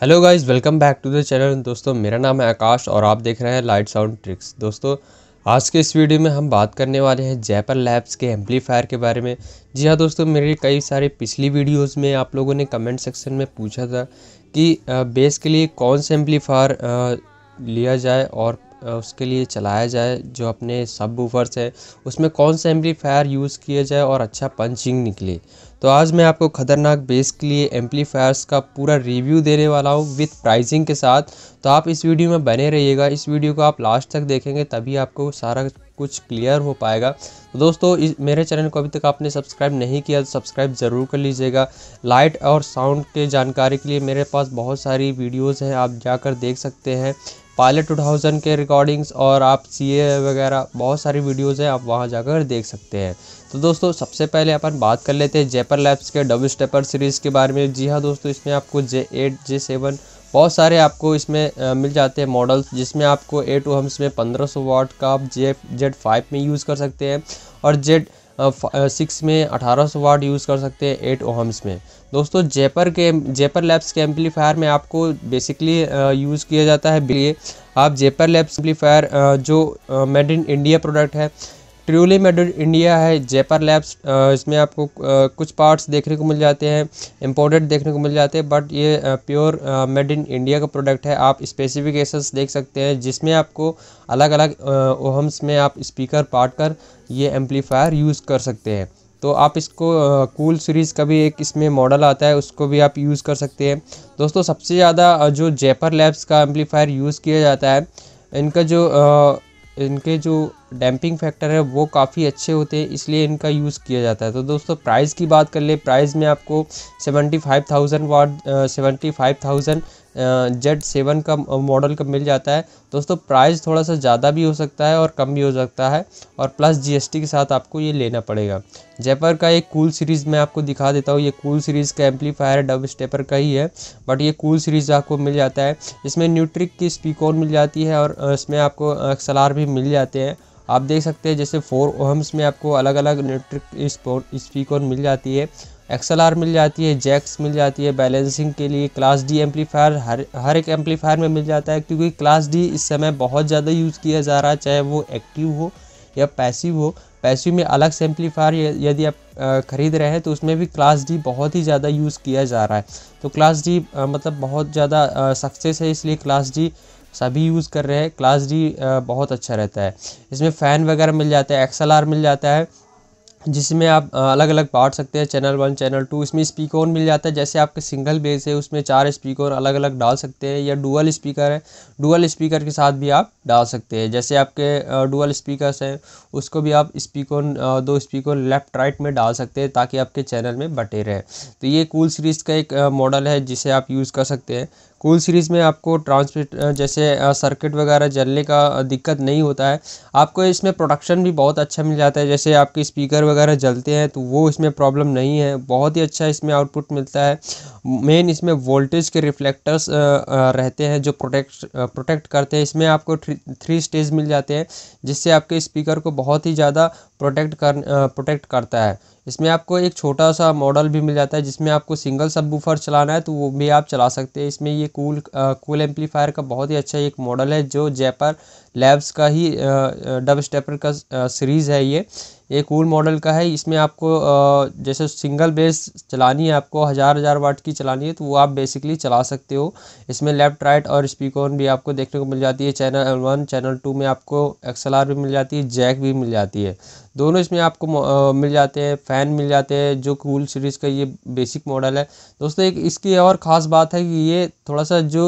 hello guys welcome back to the channel दोस्तों मेरा नाम है आकाश और आप देख रहे हैं लाइट साउंड ट्रिक्स दोस्तों आज के इस वीडियो में हम बात करने वाले हैं जयपर लैब्स के एम्पलीफायर के बारे में जी हाँ दोस्तों मेरे कई सारे पिछली वीडियोस में आप लोगों ने कमेंट सेक्शन में पूछा था कि बेस के लिए कौन सा एम्पलीफायर लिया जाए और उसके लिए चलाया जाए जो अपने सब वूफर्स है उसमें कौन सा एम्पलीफायर यूज़ किया जाए और अच्छा पंचिंग निकले तो आज मैं आपको खतरनाक बेस के लिए एम्पलीफायर्स का पूरा रिव्यू देने वाला हूँ विथ प्राइसिंग के साथ तो आप इस वीडियो में बने रहिएगा इस वीडियो को आप लास्ट तक देखेंगे तभी आपको सारा कुछ क्लियर हो पाएगा तो दोस्तों इस मेरे चैनल को अभी तक आपने सब्सक्राइब नहीं किया तो सब्सक्राइब ज़रूर कर लीजिएगा लाइट और साउंड के जानकारी के लिए मेरे पास बहुत सारी वीडियोज़ हैं आप जाकर देख सकते हैं पायलट 2000 के रिकॉर्डिंग्स और आप सी वगैरह बहुत सारी वीडियोज़ हैं आप वहाँ जाकर देख सकते हैं तो दोस्तों सबसे पहले अपन बात कर लेते हैं जेपर लैब्स के डबल स्टेपर सीरीज़ के बारे में जी हाँ दोस्तों इसमें आपको जे एट जे सेवन बहुत सारे आपको इसमें मिल जाते हैं मॉडल्स जिसमें आपको ए टू हम्स में पंद्रह सौ वाट का आप जे जेड फाइव में यूज़ कर सकते हैं और जेड सिक्स में अठारह सौ वाट यूज़ कर सकते हैं एट ओहम्स में दोस्तों जेपर के जेपर लैब्स के एम्पलीफायर में आपको बेसिकली यूज़ किया जाता है आप जेपर लैब्स एम्पलीफायर जो मेड इन इंडिया प्रोडक्ट है ट्रूली मेड इंडिया है जेपर लैब्स इसमें आपको कुछ पार्ट्स देखने को मिल जाते हैं इम्पोर्टेड देखने को मिल जाते हैं बट ये प्योर मेड इन इंडिया का प्रोडक्ट है आप स्पेसिफिकेशंस देख सकते हैं जिसमें आपको अलग अलग ओहम्स में आप स्पीकर पार्ट कर ये एम्पलीफायर यूज़ कर सकते हैं तो आप इसको कूल सीरीज़ का भी एक इसमें मॉडल आता है उसको भी आप यूज़ कर सकते हैं दोस्तों सबसे ज़्यादा जो जेपर लैब्स का एम्पलीफायर यूज़ किया जाता है इनका जो इनके जो डैम्पिंग फैक्टर है वो काफ़ी अच्छे होते हैं इसलिए इनका यूज़ किया जाता है तो दोस्तों प्राइस की बात कर ले प्राइस में आपको seventy five thousand watt seventy five thousand Z seven का मॉडल का मिल जाता है दोस्तों प्राइस थोड़ा सा ज़्यादा भी हो सकता है और कम भी हो सकता है और प्लस जीएसटी के साथ आपको ये लेना पड़ेगा जयपर का एक कूल सीरीज़ मैं आपको दिखा देता हूँ ये कूल सीरीज़ का एम्पलीफायर डब स्टेपर का ही है बट ये कूल सीरीज़ आपको मिल जाता है इसमें न्यूट्रिक की स्पीकोन मिल जाती है और इसमें आपको एक्सलार भी मिल जाते हैं आप देख सकते हैं जैसे फोर ओहम्स में आपको अलग अलग न्यूट्रिक स्पीकोन मिल जाती है एक्सएलआर मिल जाती है जैक्स मिल जाती है बैलेंसिंग के लिए क्लास डी एम्पलीफायर हर हर एक एम्पलीफायर में मिल जाता है क्योंकि क्लास डी इस समय बहुत ज़्यादा यूज़ किया जा रहा है चाहे वो एक्टिव हो या पैसिव हो पैसिव में अलग से एम्पलीफायर यदि आप ख़रीद रहे हैं तो उसमें भी क्लास डी बहुत ही ज़्यादा यूज़ किया जा रहा है तो क्लास डी मतलब बहुत ज़्यादा सक्सेस है इसलिए क्लास डी सभी यूज़ कर रहे हैं क्लास डी बहुत अच्छा रहता है इसमें फ़ैन वगैरह मिल जाता है एक्सएलआर मिल जाता है जिसमें आप अलग अलग पार्ट सकते हैं चैनल वन चैनल टू इसमें स्पीकर मिल जाता है जैसे आपके सिंगल बेस है उसमें चार स्पीकर अलग अलग डाल सकते हैं या डुअल स्पीकर है डुअल स्पीकर के साथ भी आप डाल सकते हैं जैसे आपके डुअल स्पीकर्स हैं उसको भी आप स्पीकर दो स्पीकर लेफ्ट राइट में डाल सकते हैं ताकि आपके चैनल में बटे रहे तो ये कूल सीरीज़ का एक मॉडल है जिसे आप यूज़ कर सकते हैं कूल सीरीज़ में आपको ट्रांसमिट जैसे सर्किट वगैरह जलने का दिक्कत नहीं होता है आपको इसमें प्रोडक्शन भी बहुत अच्छा मिल जाता है जैसे आपके स्पीकर वगैरह वगैरह जलते हैं तो वो इसमें प्रॉब्लम नहीं है बहुत ही अच्छा इसमें आउटपुट मिलता है मेन इसमें वोल्टेज के रिफ्लेक्टर्स रहते हैं जो प्रोटेक्ट प्रोटेक्ट करते हैं इसमें आपको थ्री स्टेज मिल जाते हैं जिससे आपके स्पीकर को बहुत ही ज़्यादा प्रोटेक्ट कर प्रोटेक्ट करता है इसमें आपको एक छोटा सा मॉडल भी मिल जाता है जिसमें आपको सिंगल सब चलाना है तो वो भी आप चला सकते हैं इसमें ये कूल कूल एम्पलीफायर का बहुत ही अच्छा एक मॉडल है जो जयपर लैब्स का ही डब स्टेपर का सीरीज़ है ये ये कूल मॉडल का है इसमें आपको जैसे सिंगल बेस चलानी है आपको हज़ार हज़ार वाट की चलानी है तो वो आप बेसिकली चला सकते हो इसमें लेफ्ट राइट और स्पीकर भी आपको देखने को मिल जाती है चैनल वन चैनल टू में आपको एक्सएलआर भी मिल जाती है जैक भी मिल जाती है दोनों इसमें आपको मिल जाते हैं फ़ैन मिल जाते हैं जो कूल सीरीज़ का ये बेसिक मॉडल है दोस्तों एक इसकी और ख़ास बात है कि ये थोड़ा सा जो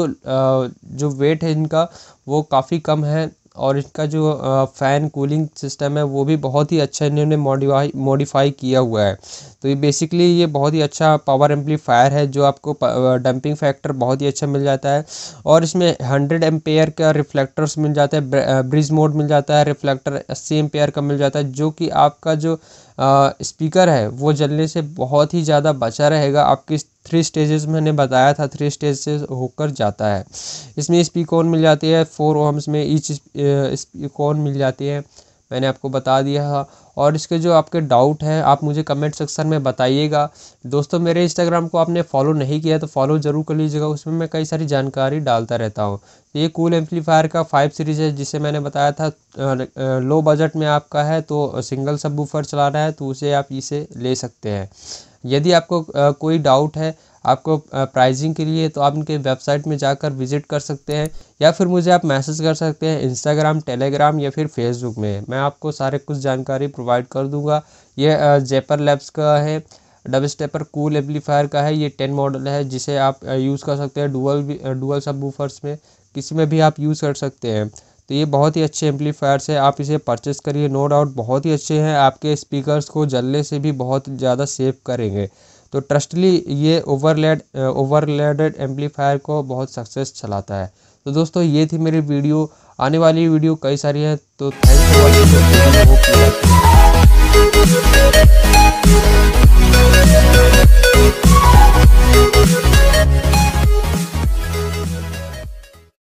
जो वेट है इनका वो काफ़ी कम है और इसका जो फ़ैन कूलिंग सिस्टम है वो भी बहुत ही अच्छा इन्होंने मॉडिफाई मॉडिफाई किया हुआ है तो ये बेसिकली ये बहुत ही अच्छा पावर एम्पलीफायर है जो आपको डंपिंग फैक्टर बहुत ही अच्छा मिल जाता है और इसमें हंड्रेड एम्पेयर का रिफ्लेक्टर्स मिल जाता है ब्रिज मोड मिल जाता है रिफ्लेक्टर अस्सी एम्पेयर का मिल जाता है जो कि आपका जो स्पीकर है वो जलने से बहुत ही ज़्यादा बचा रहेगा आपकी थ्री स्टेजेस मैंने बताया था थ्री स्टेज से होकर जाता है इसमें स्पीक मिल जाती है फोर ओम्स में ईच स्पीक मिल जाती है मैंने आपको बता दिया है और इसके जो आपके डाउट हैं आप मुझे कमेंट सेक्शन में बताइएगा दोस्तों मेरे इंस्टाग्राम को आपने फॉलो नहीं किया तो फॉलो ज़रूर कर लीजिएगा उसमें मैं कई सारी जानकारी डालता रहता हूँ ये कूल एम्पलीफायर का फाइव सीरीज़ है जिसे मैंने बताया था लो बजट में आपका है तो सिंगल सब चला रहा है तो उसे आप इसे ले सकते हैं यदि आपको कोई डाउट है आपको प्राइजिंग के लिए तो आप उनके वेबसाइट में जाकर विजिट कर सकते हैं या फिर मुझे आप मैसेज कर सकते हैं इंस्टाग्राम टेलीग्राम या फिर फेसबुक में मैं आपको सारे कुछ जानकारी प्रोवाइड कर दूंगा ये जेपर लैब्स का है डबल स्टेपर कूल एम्पलीफायर का है ये टेन मॉडल है जिसे आप यूज़ कर सकते हैं डुअल डूबल सब वूफर्स में किसी में भी आप यूज़ कर सकते हैं तो ये बहुत ही अच्छे एम्पलीफायर्स हैं आप इसे परचेस करिए नो डाउट बहुत ही अच्छे हैं आपके स्पीकर्स को जलने से भी बहुत ज़्यादा सेव करेंगे तो ट्रस्टली ये ओवरलेड ओवरलेडेड एम्पलीफायर को बहुत सक्सेस चलाता है तो दोस्तों ये थी मेरी वीडियो आने वाली वीडियो कई सारी हैं तो थैंक यू